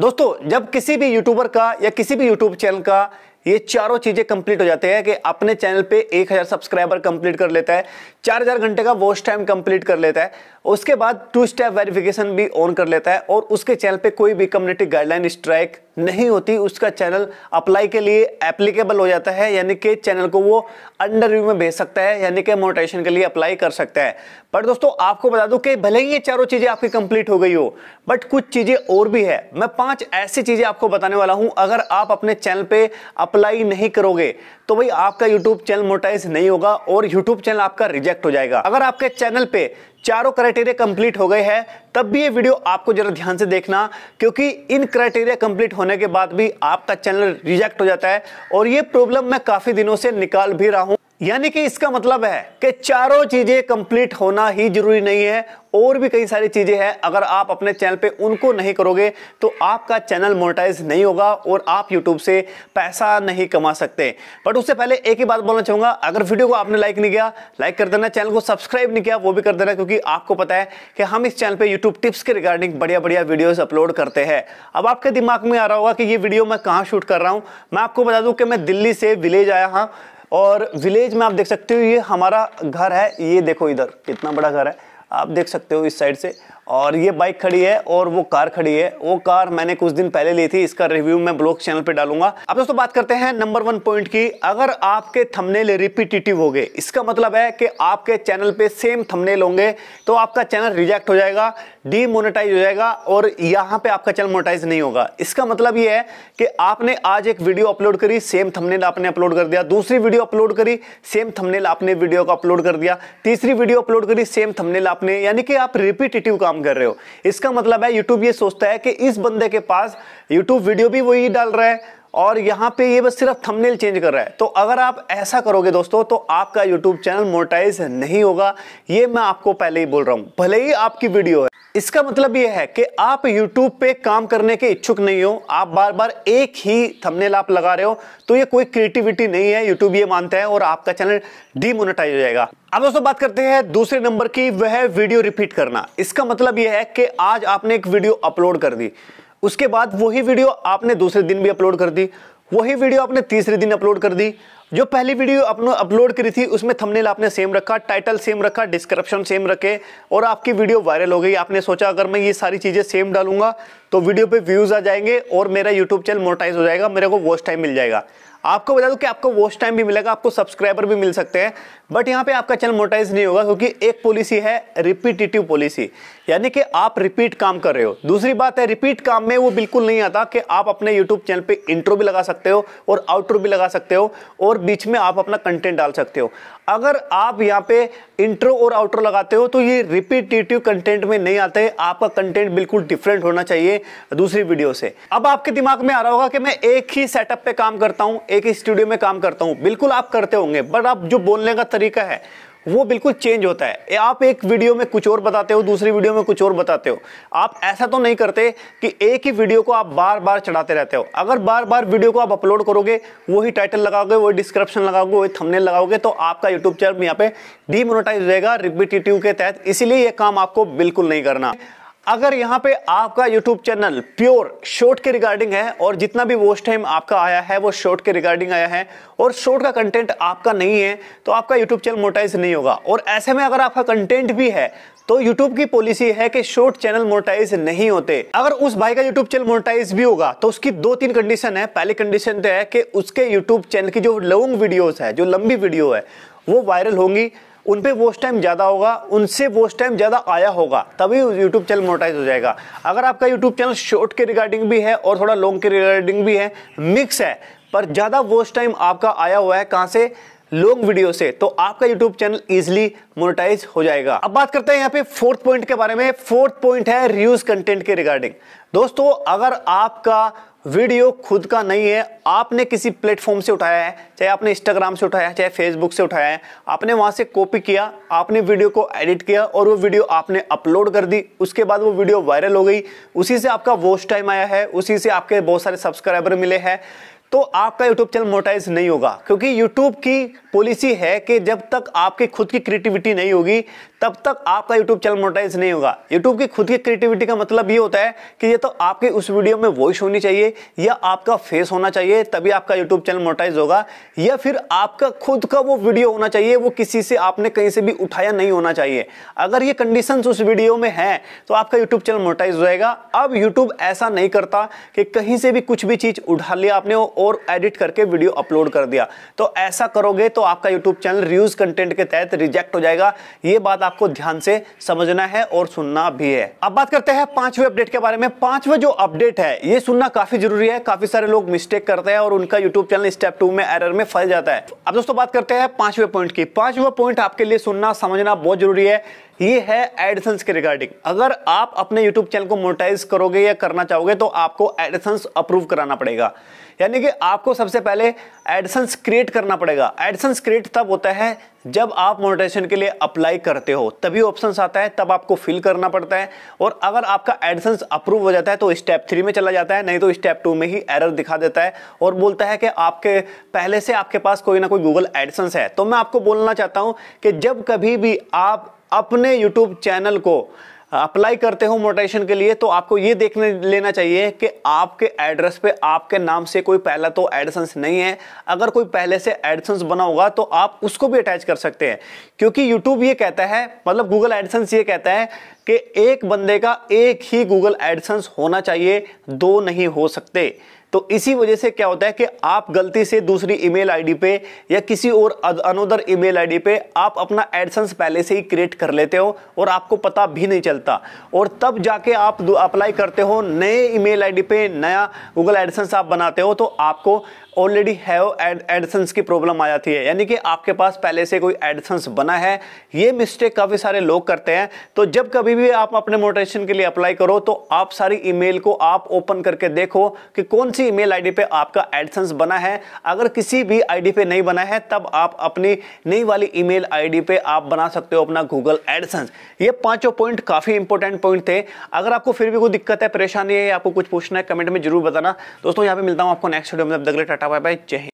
दोस्तों जब किसी भी यूट्यूबर का या किसी भी यूट्यूब चैनल का ये चारों चीज़ें कंप्लीट हो जाते हैं कि अपने चैनल पे 1000 सब्सक्राइबर कंप्लीट कर लेता है 4000 घंटे का वॉच टाइम कंप्लीट कर लेता है उसके बाद टू स्टेप वेरिफिकेशन भी ऑन कर लेता है और उसके चैनल पे कोई भी कम्युनिटी गाइडलाइन स्ट्राइक नहीं होती उसका चैनल अप्लाई के लिए एप्लीकेबल हो जाता है यानी कि चैनल को वो अंडर व्यू में भेज सकता है यानी कि मोनेटाइजेशन के लिए अप्लाई कर सकता है पर दोस्तों आपको बता दूं कि भले ही ये चारों चीज़ें आपकी कंप्लीट हो गई हो बट कुछ चीज़ें और भी है मैं पांच ऐसी चीज़ें आपको बताने वाला हूं अगर आप अपने चैनल पर अप्लाई नहीं करोगे तो भाई आपका यूट्यूब चैनल मोटाइज नहीं होगा और यूट्यूब चैनल आपका रिजेक्ट हो जाएगा अगर आपके चैनल पर चारों क्राइटेरिया कंप्लीट हो गए हैं तब भी ये वीडियो आपको जरा ध्यान से देखना क्योंकि इन क्राइटेरिया कंप्लीट होने के बाद भी आपका चैनल रिजेक्ट हो जाता है और ये प्रॉब्लम मैं काफ़ी दिनों से निकाल भी रहा हूं यानी कि इसका मतलब है कि चारों चीजें कंप्लीट होना ही जरूरी नहीं है और भी कई सारी चीजें हैं अगर आप अपने चैनल पे उनको नहीं करोगे तो आपका चैनल मोनेटाइज नहीं होगा और आप यूट्यूब से पैसा नहीं कमा सकते बट उससे पहले एक ही बात बोलना चाहूँगा अगर वीडियो को आपने लाइक नहीं किया लाइक कर देना चैनल को सब्सक्राइब नहीं किया वो भी कर देना क्योंकि आपको पता है कि हम इस चैनल पर यूट्यूब टिप्स के रिगार्डिंग बढ़िया बढ़िया वीडियोज अपलोड करते हैं अब आपके दिमाग में आ रहा होगा कि ये वीडियो मैं कहाँ शूट कर रहा हूँ मैं आपको बता दूँ कि मैं दिल्ली से विलेज आया हाँ और विलेज में आप देख सकते हो ये हमारा घर है ये देखो इधर कितना बड़ा घर है आप देख सकते हो इस साइड से और ये बाइक खड़ी है और वो कार खड़ी है वो कार मैंने कुछ दिन पहले ली थी इसका रिव्यू मैं ब्लॉग चैनल पे डालूंगा अब दोस्तों बात करते हैं नंबर वन पॉइंट की अगर आपके थंबनेल रिपीटेटिव हो गए इसका मतलब है कि आपके चैनल पे सेम थंबनेल होंगे तो आपका चैनल रिजेक्ट हो जाएगा डीमोनेटाइज हो जाएगा और यहाँ पे आपका चैनल मोनेटाइज नहीं होगा इसका मतलब ये है कि आपने आज एक वीडियो अपलोड करी सेम थंबनेल आपने अपलोड कर दिया दूसरी वीडियो अपलोड करी सेम थंबनेल आपने वीडियो को अपलोड कर दिया तीसरी वीडियो अपलोड करी सेम थंबनेल आपने यानी कि आप रिपीटेटिव काम कर रहे हो इसका मतलब है यूट्यूब ये सोचता है कि इस बंदे के पास यूट्यूब वीडियो भी वही डाल रहा है और यहाँ पे ये बस सिर्फ थंबनेल चेंज कर रहा है तो अगर आप ऐसा करोगे दोस्तों तो आपका यूट्यूब चैनल मोनेटाइज नहीं होगा ये मैं आपको पहले ही बोल रहा हूँ भले ही आपकी वीडियो है इसका मतलब ये है कि आप YouTube पे काम करने के इच्छुक नहीं हो आप बार बार एक ही थंबनेल आप लगा रहे हो तो ये कोई क्रिएटिविटी नहीं है YouTube ये मानता है और आपका चैनल डीमोनेटाइज हो जाएगा अब दोस्तों बात करते हैं दूसरे नंबर की वह वीडियो रिपीट करना इसका मतलब यह है कि आज आपने एक वीडियो अपलोड कर दी उसके बाद वही वीडियो आपने दूसरे दिन भी अपलोड कर दी वही वीडियो आपने तीसरे दिन अपलोड कर दी जो पहली वीडियो आपने अपलोड करी थी उसमें थंबनेल आपने सेम रखा टाइटल सेम रखा डिस्क्रिप्शन सेम रखे और आपकी वीडियो वायरल हो गई आपने सोचा अगर मैं ये सारी चीज़ें सेम डालूंगा तो वीडियो पे व्यूज़ आ जाएंगे और मेरा यूट्यूब चैनल मोटाइज हो जाएगा मेरे को वॉच टाइम मिल जाएगा आपको बता दो कि आपको वॉच टाइम भी मिलेगा आपको सब्सक्राइबर भी मिल सकते हैं बट यहाँ पे आपका चैनल मोटाइज नहीं होगा क्योंकि एक पॉलिसी है रिपीटेटिव पॉलिसी यानी कि आप रिपीट काम कर रहे हो दूसरी बात है रिपीट काम में वो बिल्कुल नहीं आता कि आप अपने यूट्यूब चैनल पर इंट्रो भी लगा सकते हो और आउटरो भी लगा सकते हो और बीच में आप अपना कंटेंट डाल सकते हो अगर आप यहाँ पे इंट्रो और आउटरो लगाते हो तो ये रिपीटेटिव कंटेंट में नहीं आते आपका कंटेंट बिल्कुल डिफरेंट होना चाहिए दूसरी वीडियो से अब आपके दिमाग में आ रहा होगा कि मैं एक ही सेटअप पे काम करता हूँ एक ही स्टूडियो में काम करता हूँ बिल्कुल आप करते होंगे बट आप जो बोलने का तरीका है वो बिल्कुल चेंज होता है आप एक वीडियो में कुछ और बताते हो दूसरी वीडियो में कुछ और बताते हो आप ऐसा तो नहीं करते कि एक ही वीडियो को आप बार बार चढ़ाते रहते हो अगर बार बार वीडियो को आप अपलोड करोगे वही टाइटल लगाओगे वही डिस्क्रिप्शन लगाओगे वही थंबनेल लगाओगे तो आपका यूट्यूब चैनल यहाँ पे डीमोनेटाइज रहेगा रिपीटिटिव के तहत इसीलिए ये काम आपको बिल्कुल नहीं करना अगर यहाँ पे आपका यूट्यूब चैनल प्योर शॉर्ट के रिगार्डिंग है और जितना भी वॉच टाइम आपका आया है वो शॉर्ट के रिगार्डिंग आया है और शॉर्ट का कंटेंट आपका नहीं है तो आपका यूट्यूब चैनल मोटाइज नहीं होगा और ऐसे में अगर आपका कंटेंट भी है तो YouTube की पॉलिसी है कि शॉर्ट चैनल मोटाइज नहीं होते अगर उस भाई का YouTube चैनल मोटाइज भी होगा तो उसकी दो तीन कंडीशन है पहली कंडीशन तो है कि उसके YouTube चैनल की जो लॉन्ग वीडियोज है जो लंबी वीडियो है वो वायरल होंगी उन पर वॉच टाइम ज़्यादा होगा उनसे वॉच टाइम ज़्यादा आया होगा तभी यूट्यूब चैनल मोटाइज हो जाएगा अगर आपका यूट्यूब चैनल शॉर्ट के रिगार्डिंग भी है और थोड़ा लॉन्ग के रिगार्डिंग भी है मिक्स है पर ज़्यादा वोस्ट टाइम आपका आया हुआ है कहाँ से लॉन्ग वीडियो से तो आपका यूट्यूब चैनल इजिली मोनिटाइज हो जाएगा अब बात करते हैं यहाँ पे फोर्थ पॉइंट के बारे में फोर्थ पॉइंट है रिव्यूज कंटेंट के रिगार्डिंग दोस्तों अगर आपका वीडियो खुद का नहीं है आपने किसी प्लेटफॉर्म से उठाया है चाहे आपने इंस्टाग्राम से उठाया है चाहे फेसबुक से उठाया है आपने वहाँ से कॉपी किया आपने वीडियो को एडिट किया और वो वीडियो आपने अपलोड कर दी उसके बाद वो वीडियो वायरल हो गई उसी से आपका वॉच टाइम आया है उसी से आपके बहुत सारे सब्सक्राइबर मिले हैं तो आपका यूट्यूब चैनल मोटाइज नहीं होगा क्योंकि यूट्यूब की पॉलिसी है कि जब तक आपकी खुद की क्रिएटिविटी नहीं होगी तब तक आपका यूट्यूब चैनल मोनेटाइज नहीं होगा यूट्यूब की खुद की क्रिएटिविटी का मतलब ये होता है कि ये तो आपके उस वीडियो में वॉइस होनी चाहिए या आपका फेस होना चाहिए तभी आपका यूट्यूब चैनल मोनेटाइज होगा या फिर आपका खुद का वो वीडियो होना चाहिए वो किसी से आपने कहीं से भी उठाया नहीं होना चाहिए अगर ये कंडीशन उस वीडियो में है तो आपका यूट्यूब चैनल मोनेटाइज जाएगा अब यूट्यूब ऐसा नहीं करता कि कहीं से भी कुछ भी चीज़ उठा लिया आपने और एडिट करके वीडियो अपलोड कर दिया तो ऐसा करोगे तो आपका यूट्यूब चैनल रिव्यूज कंटेंट के तहत रिजेक्ट हो जाएगा ये बात आप आपको ध्यान से समझना है और सुनना भी है अब बात करते हैं पांचवें अपडेट के बारे में पांचवा जो अपडेट है ये सुनना काफी जरूरी है काफी सारे लोग मिस्टेक करते हैं और उनका यूट्यूब चैनल स्टेप टू में एरर में फंस जाता है अब दोस्तों बात करते हैं पांचवें पॉइंट की पांचवा पॉइंट आपके लिए सुनना समझना बहुत जरूरी है ये है एडसेंस के रिगार्डिंग अगर आप अपने यूट्यूब चैनल को मोनेटाइज करोगे या करना चाहोगे तो आपको एडसेंस अप्रूव कराना पड़ेगा यानी कि आपको सबसे पहले एडसेंस क्रिएट करना पड़ेगा एडसेंस क्रिएट तब होता है जब आप मोनेटाइजेशन के लिए अप्लाई करते हो तभी ऑप्शंस आता है तब आपको फिल करना पड़ता है और अगर आपका एडिसन अप्रूव हो जाता है तो स्टेप थ्री में चला जाता है नहीं तो स्टेप टू में ही एरर दिखा देता है और बोलता है कि आपके पहले से आपके पास कोई ना कोई गूगल एडसेंस है तो मैं आपको बोलना चाहता हूँ कि जब कभी भी आप अपने यूट्यूब चैनल को अप्लाई करते हो मोटेशन के लिए तो आपको ये देखने लेना चाहिए कि आपके एड्रेस पे आपके नाम से कोई पहला तो एडसन्स नहीं है अगर कोई पहले से एडसन्स बना होगा तो आप उसको भी अटैच कर सकते हैं क्योंकि यूट्यूब ये कहता है मतलब गूगल एडसन्स ये कहता है कि एक बंदे का एक ही गूगल एडसन्स होना चाहिए दो नहीं हो सकते तो इसी वजह से क्या होता है कि आप गलती से दूसरी ईमेल आईडी पे या किसी और अनोदर ईमेल आईडी पे आप अपना एडसन्स पहले से ही क्रिएट कर लेते हो और आपको पता भी नहीं चलता और तब जाके आप अप्लाई करते हो नए ईमेल आईडी पे नया गूगल एडसन्स आप बनाते हो तो आपको ऑलरेडी हैव एडसन्स की प्रॉब्लम आ जाती है यानी कि आपके पास पहले से कोई एडसन्स बना है ये मिस्टेक काफ़ी सारे लोग करते हैं तो जब कभी भी आप अपने मोटेशन के लिए अप्लाई करो तो आप सारी ईमेल को आप ओपन करके देखो कि कौन सी ईमेल आईडी पे आपका एडसन्स बना है अगर किसी भी आईडी पे नहीं बना है तब आप अपनी नई वाली ई मेल पे आप बना सकते हो अपना गूगल एडसन्स ये पांचों पॉइंट काफ़ी इंपॉर्टेंट पॉइंट थे अगर आपको फिर भी कोई दिक्कत है परेशानी है आपको कुछ पूछना है कमेंट में जरूर बताना दोस्तों यहाँ पर मिलता हूँ आपको नेक्स्ट वीडियो में अब तक टाटा बाय बाय जय हिंद